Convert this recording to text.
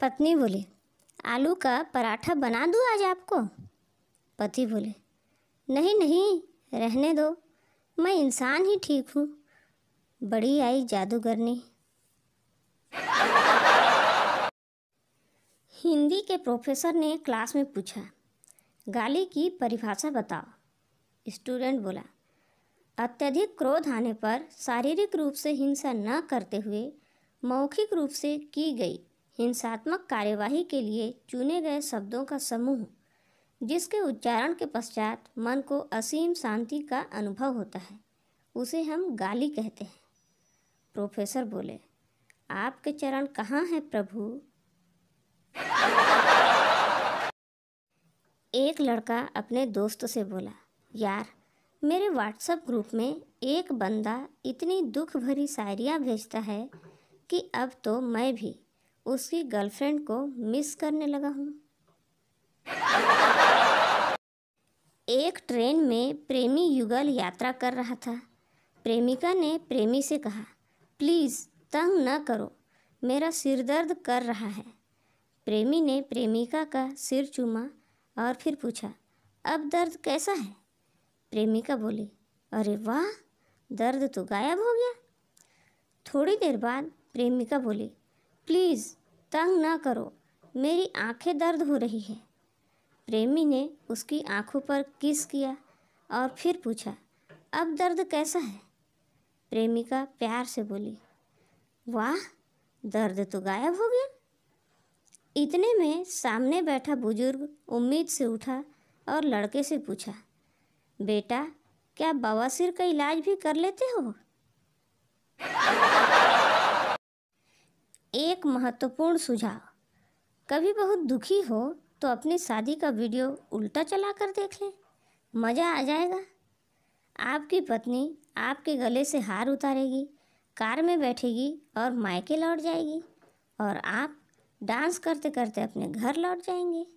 पत्नी बोली आलू का पराठा बना दूँ आज आपको पति बोले नहीं नहीं रहने दो मैं इंसान ही ठीक हूँ बड़ी आई जादूगरनी हिंदी के प्रोफेसर ने क्लास में पूछा गाली की परिभाषा बताओ स्टूडेंट बोला अत्यधिक क्रोध आने पर शारीरिक रूप से हिंसा न करते हुए मौखिक रूप से की गई हिंसात्मक कार्यवाही के लिए चुने गए शब्दों का समूह जिसके उच्चारण के पश्चात मन को असीम शांति का अनुभव होता है उसे हम गाली कहते हैं प्रोफेसर बोले आपके चरण कहाँ हैं प्रभु एक लड़का अपने दोस्त से बोला यार मेरे व्हाट्सएप ग्रुप में एक बंदा इतनी दुख भरी शायरियाँ भेजता है कि अब तो मैं भी उसकी गर्लफ्रेंड को मिस करने लगा हूँ एक ट्रेन में प्रेमी युगल यात्रा कर रहा था प्रेमिका ने प्रेमी से कहा प्लीज़ तंग न करो मेरा सिर दर्द कर रहा है प्रेमी ने प्रेमिका का सिर चूमा और फिर पूछा अब दर्द कैसा है प्रेमिका बोली अरे वाह दर्द तो गायब हो गया थोड़ी देर बाद प्रेमिका बोली प्लीज़ तंग ना करो मेरी आंखें दर्द हो रही है प्रेमी ने उसकी आंखों पर किस किया और फिर पूछा अब दर्द कैसा है प्रेमिका प्यार से बोली वाह दर्द तो गायब हो गया इतने में सामने बैठा बुजुर्ग उम्मीद से उठा और लड़के से पूछा बेटा क्या बवासीर का इलाज भी कर लेते हो एक महत्वपूर्ण सुझाव कभी बहुत दुखी हो तो अपनी शादी का वीडियो उल्टा चला कर देख लें मज़ा आ जाएगा आपकी पत्नी आपके गले से हार उतारेगी कार में बैठेगी और मायके लौट जाएगी और आप डांस करते करते अपने घर लौट जाएंगे